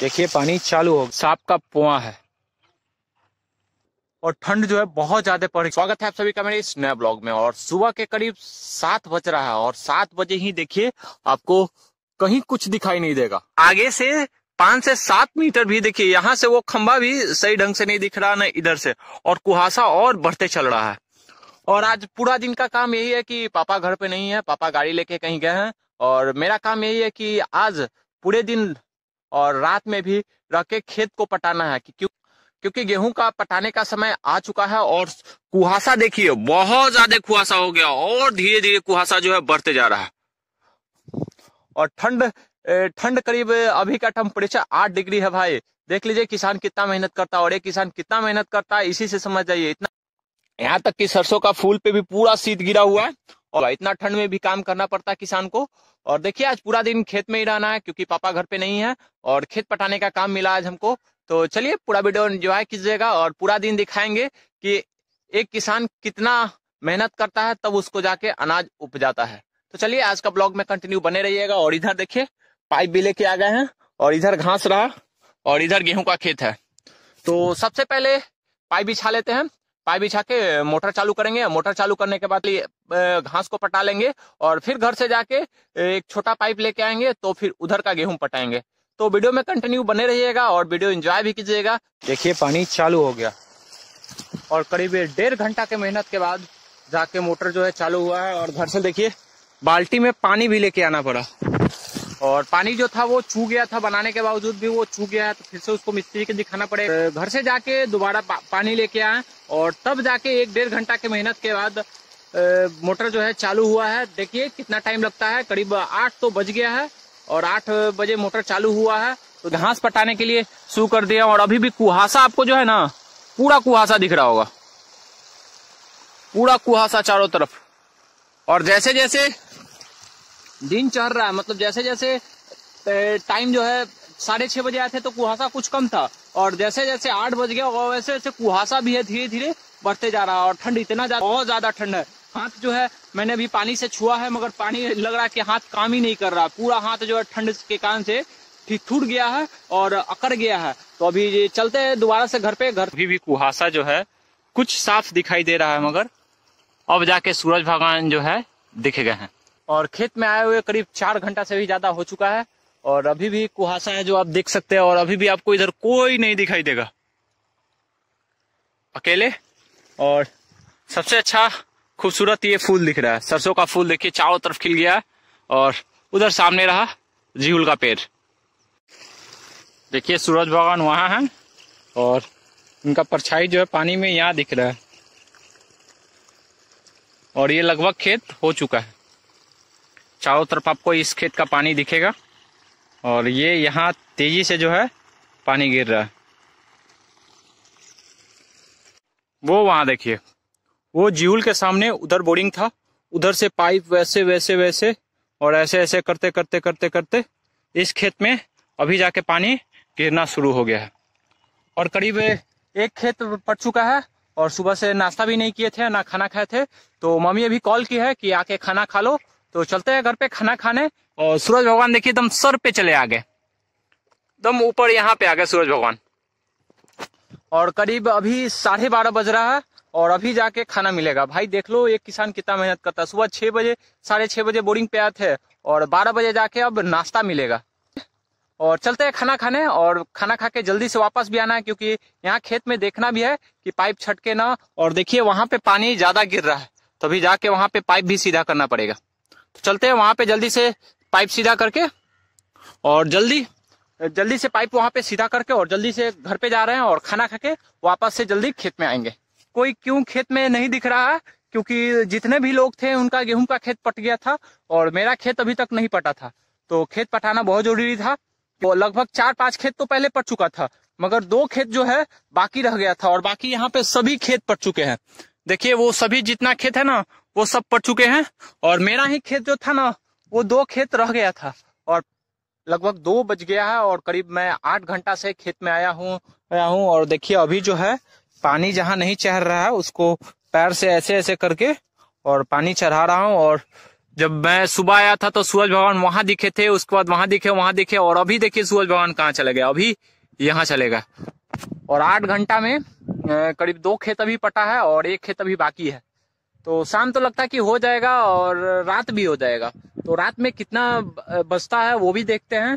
देखिए पानी चालू हो सांप का पुआ है और ठंड जो है बहुत ज्यादा पड़ स्वागत है आप सभी का मेरे इस नए ब्लॉग में और सुबह के करीब सात बज रहा है और सात बजे ही देखिए आपको कहीं कुछ दिखाई नहीं देगा आगे से पांच से सात मीटर भी देखिए यहाँ से वो खंबा भी सही ढंग से नहीं दिख रहा न इधर से और कुहासा और बढ़ते चल रहा है और आज पूरा दिन का काम यही है कि पापा घर पे नहीं है पापा गाड़ी लेके कहीं गए हैं और मेरा काम यही है कि आज पूरे दिन और रात में भी रह के खेत को पटाना है क्यों क्योंकि गेहूं का पटाने का समय आ चुका है और कुहासा देखिए बहुत ज्यादा कुहासा हो गया और धीरे धीरे कुहासा जो है बढ़ते जा रहा है और ठंड ठंड करीब अभी का टेम्परेचर आठ डिग्री है भाई देख लीजिए किसान कितना मेहनत करता है और एक किसान कितना मेहनत करता है इसी से समझ जाइए इतना यहाँ तक कि सरसों का फूल पे भी पूरा शीत गिरा हुआ है और इतना ठंड में भी काम करना पड़ता है किसान को और देखिए आज पूरा दिन खेत में ही रहना है क्योंकि पापा घर पे नहीं है और खेत पटाने का काम मिला आज हमको तो चलिए पूरा वीडियो एंजॉय कीजिएगा और पूरा दिन दिखाएंगे कि एक किसान कितना मेहनत करता है तब उसको जाके अनाज उपजाता है तो चलिए आज का ब्लॉग में कंटिन्यू बने रहिएगा और इधर देखिए पाइप भी लेके आ गए हैं और इधर घास रहा और इधर गेहूं का खेत है तो सबसे पहले पाइप बिछा लेते हैं पाई बिछा के मोटर चालू करेंगे मोटर चालू करने के बाद घास को पटा लेंगे और फिर घर से जाके एक छोटा पाइप लेके आएंगे तो फिर उधर का गेहूं पटाएंगे तो वीडियो में कंटिन्यू बने रहिएगा और वीडियो एंजॉय भी कीजिएगा देखिए पानी चालू हो गया और करीब डेढ़ घंटा के मेहनत के बाद जाके मोटर जो है चालू हुआ है और घर से देखिए बाल्टी में पानी भी लेके आना पड़ा और पानी जो था वो छू गया था बनाने के बावजूद भी वो छू गया है तो फिर से उसको मिस्त्री के दिखाना पड़ेगा घर से जाके दोबारा पा, पानी लेके आए और तब जाके एक डेढ़ घंटा के मेहनत के बाद मोटर जो है चालू हुआ है देखिए कितना टाइम लगता है करीब आठ तो बज गया है और आठ बजे मोटर चालू हुआ है तो घास पटाने के लिए शुरू कर दिया और अभी भी कुहासा आपको जो है ना पूरा कुहासा दिख रहा होगा पूरा कुहासा चारों तरफ और जैसे जैसे दिन चढ़ रहा है मतलब जैसे जैसे टाइम जो है साढ़े छह बजे आए थे तो कुहासा कुछ कम था और जैसे जैसे आठ बज गया और वैसे वैसे कुहासा भी है धीरे धीरे बढ़ते जा रहा है और ठंड इतना ज्यादा बहुत ज़्यादा ठंड है हाथ जो है मैंने अभी पानी से छुआ है मगर पानी लग रहा है कि हाथ काम ही नहीं कर रहा पूरा हाथ जो है ठंड के कारण से ठीक टूट गया है और अकड़ गया है तो अभी चलते हैं दोबारा से घर पे घर अभी भी कुहासा जो है कुछ साफ दिखाई दे रहा है मगर अब जाके सूरज भगवान जो है दिख गए हैं और खेत में आए हुए करीब चार घंटा से भी ज्यादा हो चुका है और अभी भी कुहासा है जो आप देख सकते हैं और अभी भी आपको इधर कोई नहीं दिखाई देगा अकेले और सबसे अच्छा खूबसूरत ये फूल दिख रहा है सरसों का फूल देखिए चारों तरफ खिल गया और उधर सामने रहा जीहुल का पेड़ देखिए सूरज भगवान वहां है और उनका परछाई जो है पानी में यहाँ दिख रहा है और ये लगभग खेत हो चुका है चारों तरफ आपको इस खेत का पानी दिखेगा और ये यहाँ तेजी से जो है पानी गिर रहा है वो वहां देखिए वो जीवल के सामने उधर बोरिंग था उधर से पाइप वैसे वैसे वैसे और ऐसे ऐसे करते करते करते करते इस खेत में अभी जाके पानी गिरना शुरू हो गया है और करीब एक खेत पड़ चुका है और सुबह से नाश्ता भी नहीं किए थे ना खाना खाए थे तो मम्मी अभी कॉल की है कि आके खाना खा लो तो चलते हैं घर पे खाना खाने और सूरज भगवान देखिए एकदम सर पे चले आ गए एकदम ऊपर यहाँ पे आ गए सूरज भगवान और करीब अभी साढ़े बारह बज रहा है और अभी जाके खाना मिलेगा भाई देख लो एक किसान कितना मेहनत करता है सुबह छह बजे साढ़े छह बजे बोरिंग पे आए थे और बारह बजे जाके अब नाश्ता मिलेगा और चलते हैं खाना खाने और खाना खा के जल्दी से वापस भी आना है क्योंकि यहाँ खेत में देखना भी है कि पाइप छटके ना और देखिए वहां पे पानी ज्यादा गिर रहा है तभी तो जाके वहां पे पाइप भी सीधा करना पड़ेगा तो चलते हैं वहां पे जल्दी से पाइप सीधा करके और जल्दी जल्दी से पाइप वहां पे सीधा करके और जल्दी से घर पे जा रहे हैं और खाना खा के वापस से जल्दी खेत में आएंगे कोई क्यों खेत में नहीं दिख रहा है क्योंकि जितने भी लोग थे उनका गेहूं का खेत पट गया था और मेरा खेत अभी तक नहीं पटा था तो खेत पटाना बहुत जरूरी था तो लगभग चार पांच खेत तो पहले पट चुका था मगर दो खेत जो है बाकी रह गया था और बाकी यहाँ पे सभी खेत पट चुके हैं देखिए वो सभी जितना खेत है ना वो सब पड़ चुके हैं और मेरा ही खेत जो था ना वो दो खेत रह गया था और लगभग दो बज गया है और करीब मैं आठ घंटा से खेत में आया हूँ आया हूँ और देखिए अभी जो है पानी जहाँ नहीं चढ़ रहा है उसको पैर से ऐसे ऐसे करके और पानी चढ़ा रहा हूँ और जब मैं सुबह आया था तो सूरज भगवान वहां दिखे थे उसके बाद वहां दिखे वहां दिखे और अभी देखिए सूरज भगवान कहाँ चले गए अभी यहाँ चलेगा और आठ घंटा में करीब दो खेत अभी पटा है और एक खेत अभी बाकी है तो शाम तो लगता है कि हो जाएगा और रात भी हो जाएगा तो रात में कितना बजता है वो भी देखते हैं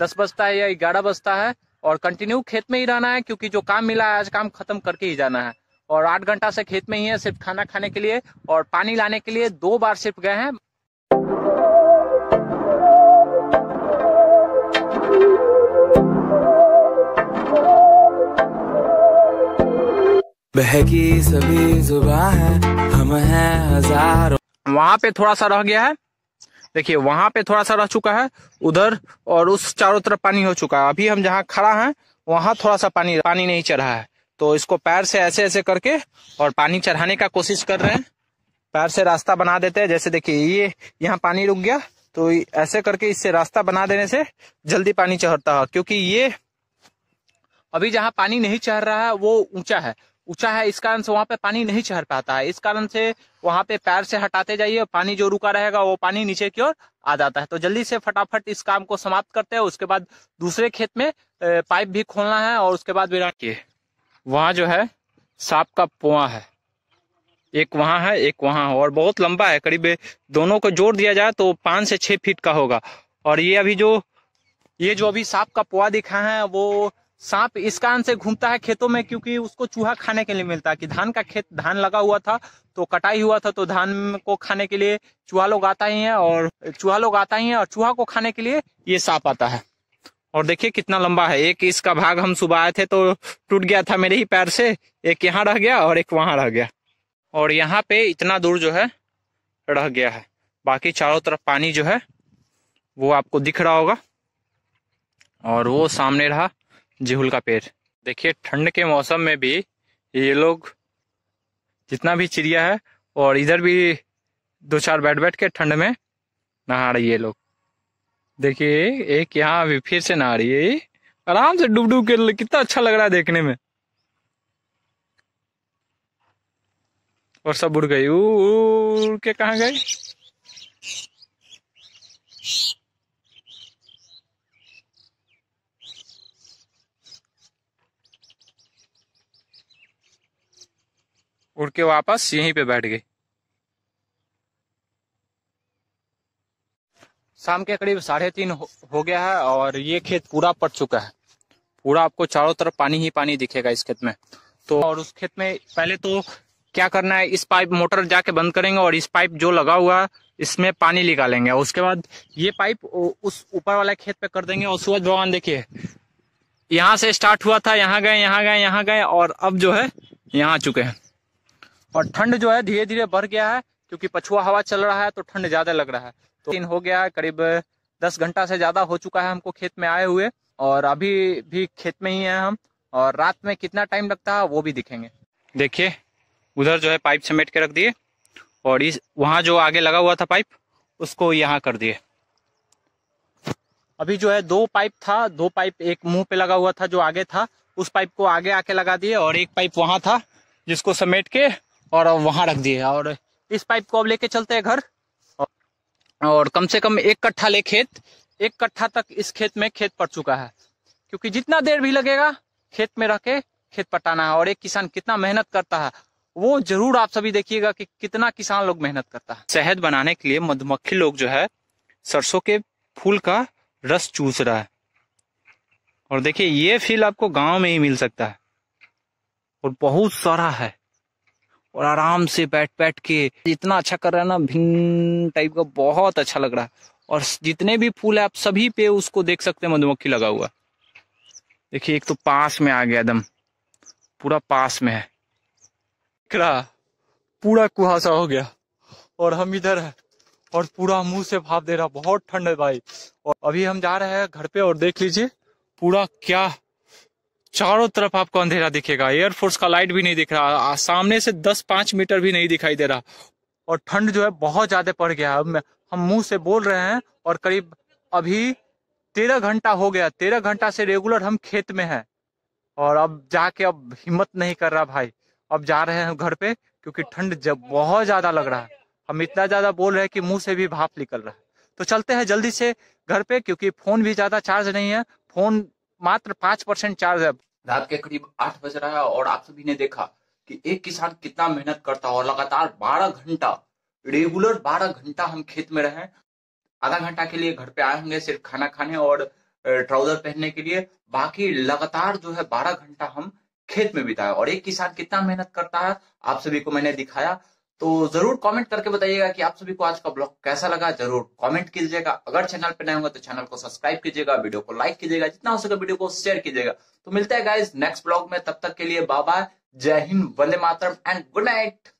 दस बजता है या ग्यारह बजता है और कंटिन्यू खेत में ही रहना है क्योंकि जो काम मिला है आज काम खत्म करके ही जाना है और आठ घंटा से खेत में ही है सिर्फ खाना खाने के लिए और पानी लाने के लिए दो बार सिर्फ गए हैं बहकी सभी जुबा है हम है हजारों वहाँ पे थोड़ा सा रह गया है देखिए वहाँ पे थोड़ा सा रह चुका है उधर और उस चारों तरफ पानी हो चुका है अभी हम जहाँ खड़ा हैं वहाँ थोड़ा सा पानी पानी नहीं चढ़ा है तो इसको पैर से ऐसे ऐसे करके और पानी चढ़ाने का कोशिश कर रहे हैं पैर से रास्ता बना देते हैं जैसे देखिए ये यहाँ पानी रुक गया तो ऐसे करके इससे रास्ता बना देने से जल्दी पानी चढ़ता है क्योंकि ये अभी जहाँ पानी नहीं चढ़ रहा है वो ऊंचा है ऊंचा है इस कारण से वहां पे पानी नहीं चढ़ पाता है इस कारण से वहां पे पैर से हटाते जाइए पानी जो रुका रहेगा वो पानी नीचे की ओर आ जाता है तो जल्दी से फटाफट इस काम को समाप्त करते हैं उसके बाद दूसरे खेत में पाइप भी खोलना है और उसके बाद विराट किए वहां जो है सांप का पुआ है एक वहां है एक वहां है और बहुत लंबा है करीब दोनों को जोड़ दिया जाए तो पांच से छह फीट का होगा और ये अभी जो ये जो अभी सांप का पुआ दिखा है वो सांप इस कारण से घूमता है खेतों में क्योंकि उसको चूहा खाने के लिए मिलता है कि धान का खेत धान लगा हुआ था तो कटाई हुआ था तो धान को खाने के लिए चूहा लोग आता ही है और चूहा लोग आता ही है और चूहा को खाने के लिए ये सांप आता है और देखिए कितना लंबा है एक इसका भाग हम सुबह आए थे तो टूट गया था मेरे ही पैर से एक यहाँ रह गया और एक वहां रह गया और यहाँ पे इतना दूर जो है रह गया है बाकी चारों तरफ पानी जो है वो आपको दिख रहा होगा और वो सामने रहा जिहुल का पेड़ देखिए ठंड के मौसम में भी ये लोग जितना भी चिड़िया है और इधर भी दो चार बैठ बैठ के ठंड में नहा रही है लोग देखिए एक यहाँ अभी फिर से नहा रही है आराम से डूब डूब के कितना अच्छा लग रहा है देखने में और सब उड़ गई उड़ के कहा गई उड़ के वापस यहीं पे बैठ गई शाम के करीब साढ़े तीन हो, गया है और ये खेत पूरा पट चुका है पूरा आपको चारों तरफ पानी ही पानी दिखेगा इस खेत में तो और उस खेत में पहले तो क्या करना है इस पाइप मोटर जाके बंद करेंगे और इस पाइप जो लगा हुआ है इसमें पानी निकालेंगे उसके बाद ये पाइप उस ऊपर वाले खेत पे कर देंगे और सूरज भगवान देखिए यहाँ से स्टार्ट हुआ था यहाँ गए यहाँ गए यहाँ गए और अब जो है यहाँ चुके हैं और ठंड जो है धीरे धीरे बढ़ गया है क्योंकि पछुआ हवा चल रहा है तो ठंड ज्यादा लग रहा है तो दिन हो गया है करीब दस घंटा से ज्यादा हो चुका है हमको खेत में आए हुए और अभी भी खेत में ही है हम और रात में कितना टाइम लगता है वो भी दिखेंगे देखिए उधर जो है पाइप समेट के रख दिए और इस वहाँ जो आगे लगा हुआ था पाइप उसको यहाँ कर दिए अभी जो है दो पाइप था दो पाइप एक मुंह पे लगा हुआ था जो आगे था उस पाइप को आगे आके लगा दिए और एक पाइप वहां था जिसको समेट के और वहाँ रख दिए और इस पाइप को अब लेके चलते हैं घर और कम से कम एक कट्ठा ले खेत एक कट्ठा तक इस खेत में खेत पड़ चुका है क्योंकि जितना देर भी लगेगा खेत में रह के खेत पटाना है और एक किसान कितना मेहनत करता है वो जरूर आप सभी देखिएगा कि कितना किसान लोग मेहनत करता है शहद बनाने के लिए मधुमक्खी लोग जो है सरसों के फूल का रस चूस रहा है और देखिए ये फील आपको गांव में ही मिल सकता है और बहुत सारा है और आराम से बैठ बैठ के इतना अच्छा कर रहा है ना भिंग टाइप का बहुत अच्छा लग रहा है और जितने भी फूल है आप सभी पे उसको देख सकते हैं मधुमक्खी लगा हुआ देखिए एक तो पास में आ गया एकदम पूरा पास में है रहा पूरा कुहासा हो गया और हम इधर है और पूरा मुंह से भाप दे रहा बहुत ठंड है भाई और अभी हम जा रहे हैं घर पे और देख लीजिए पूरा क्या चारों तरफ आपको अंधेरा दिखेगा एयरफोर्स का लाइट भी नहीं दिख रहा सामने से दस पांच मीटर भी नहीं दिखाई दे रहा और ठंड जो है बहुत ज्यादा पड़ गया अब हम मुंह से बोल रहे हैं और करीब अभी तेरह घंटा हो गया तेरह घंटा से रेगुलर हम खेत में हैं और अब जाके अब हिम्मत नहीं कर रहा भाई अब जा रहे हैं घर पे क्योंकि ठंड जब बहुत ज्यादा लग रहा है हम इतना ज्यादा बोल रहे हैं कि मुंह से भी भाप निकल रहा है तो चलते हैं जल्दी से घर पे क्योंकि फोन भी ज्यादा चार्ज नहीं है फोन मात्र पांच परसेंट चार्ज है रात के करीब आठ बज रहा है और आप सभी ने देखा कि एक किसान कितना मेहनत करता है और लगातार बारह घंटा रेगुलर बारह घंटा हम खेत में रहे आधा घंटा के लिए घर पे आए होंगे सिर्फ खाना खाने और ट्राउजर पहनने के लिए बाकी लगातार जो है बारह घंटा हम खेत में बिताया और एक किसान कितना मेहनत करता है आप सभी को मैंने दिखाया तो जरूर कमेंट करके बताइएगा कि आप सभी को आज का ब्लॉग कैसा लगा जरूर कमेंट कीजिएगा अगर चैनल पर नए होंगे तो चैनल को सब्सक्राइब कीजिएगा वीडियो को लाइक कीजिएगा जितना हो सके वीडियो को शेयर कीजिएगा तो मिलते हैं गाइज नेक्स्ट ब्लॉग में तब तक के लिए बाबा जय हिंद वंदे मातरम एंड गुड नाइट